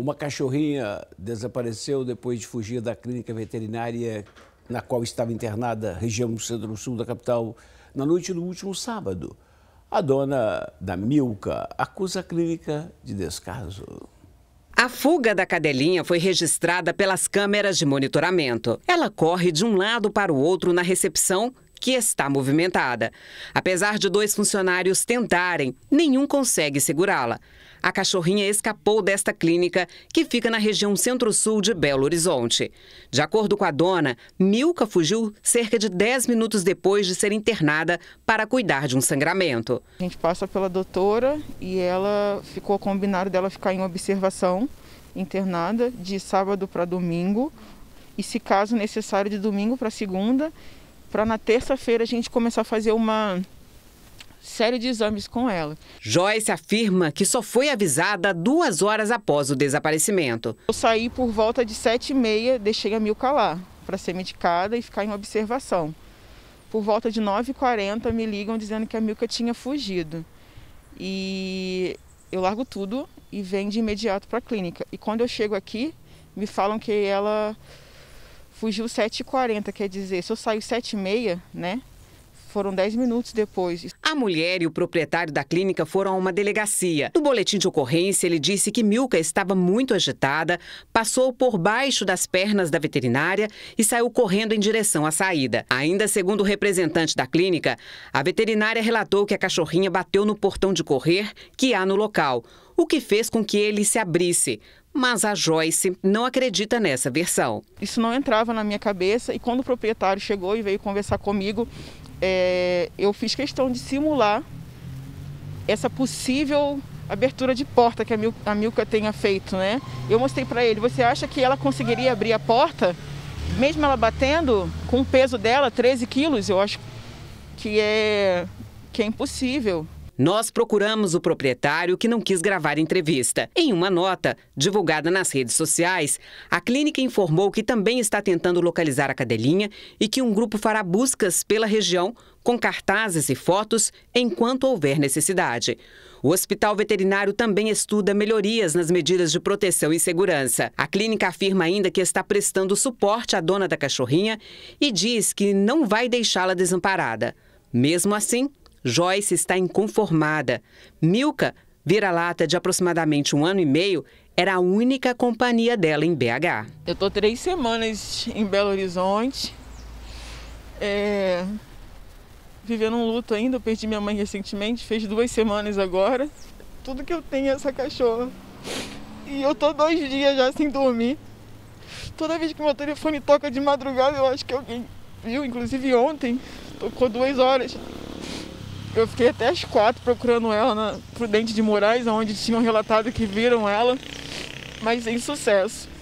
Uma cachorrinha desapareceu depois de fugir da clínica veterinária na qual estava internada, região centro-sul da capital, na noite do último sábado. A dona da Milka acusa a clínica de descaso. A fuga da cadelinha foi registrada pelas câmeras de monitoramento. Ela corre de um lado para o outro na recepção que está movimentada. Apesar de dois funcionários tentarem, nenhum consegue segurá-la. A cachorrinha escapou desta clínica, que fica na região centro-sul de Belo Horizonte. De acordo com a dona, Milka fugiu cerca de 10 minutos depois de ser internada para cuidar de um sangramento. A gente passa pela doutora e ela ficou combinado dela ficar em observação internada de sábado para domingo e se caso necessário de domingo para segunda para na terça-feira a gente começar a fazer uma série de exames com ela. Joyce afirma que só foi avisada duas horas após o desaparecimento. Eu saí por volta de sete e meia, deixei a Milka lá para ser medicada e ficar em observação. Por volta de 9h40 me ligam dizendo que a Milka tinha fugido. E eu largo tudo e venho de imediato para a clínica. E quando eu chego aqui, me falam que ela fugiu 7h40, quer dizer, se eu saio 7h30, né? Foram 10 minutos depois. A mulher e o proprietário da clínica foram a uma delegacia. No boletim de ocorrência, ele disse que Milka estava muito agitada, passou por baixo das pernas da veterinária e saiu correndo em direção à saída. Ainda segundo o representante da clínica, a veterinária relatou que a cachorrinha bateu no portão de correr que há no local, o que fez com que ele se abrisse. Mas a Joyce não acredita nessa versão. Isso não entrava na minha cabeça e quando o proprietário chegou e veio conversar comigo, é, eu fiz questão de simular essa possível abertura de porta que a, Mil a Milka tenha feito, né? Eu mostrei para ele, você acha que ela conseguiria abrir a porta, mesmo ela batendo, com o peso dela, 13 quilos, eu acho que é, que é impossível. Nós procuramos o proprietário que não quis gravar entrevista. Em uma nota divulgada nas redes sociais, a clínica informou que também está tentando localizar a cadelinha e que um grupo fará buscas pela região com cartazes e fotos enquanto houver necessidade. O hospital veterinário também estuda melhorias nas medidas de proteção e segurança. A clínica afirma ainda que está prestando suporte à dona da cachorrinha e diz que não vai deixá-la desamparada. Mesmo assim, Joyce está inconformada. Milka, vira-lata de aproximadamente um ano e meio, era a única companhia dela em BH. Eu estou três semanas em Belo Horizonte, é... vivendo um luto ainda. Eu perdi minha mãe recentemente, fez duas semanas agora. Tudo que eu tenho é essa cachorra. E eu tô dois dias já sem dormir. Toda vez que meu telefone toca de madrugada, eu acho que alguém viu, inclusive ontem, tocou duas horas. Eu fiquei até as quatro procurando ela na Prudente de Moraes, onde tinham relatado que viram ela, mas sem sucesso.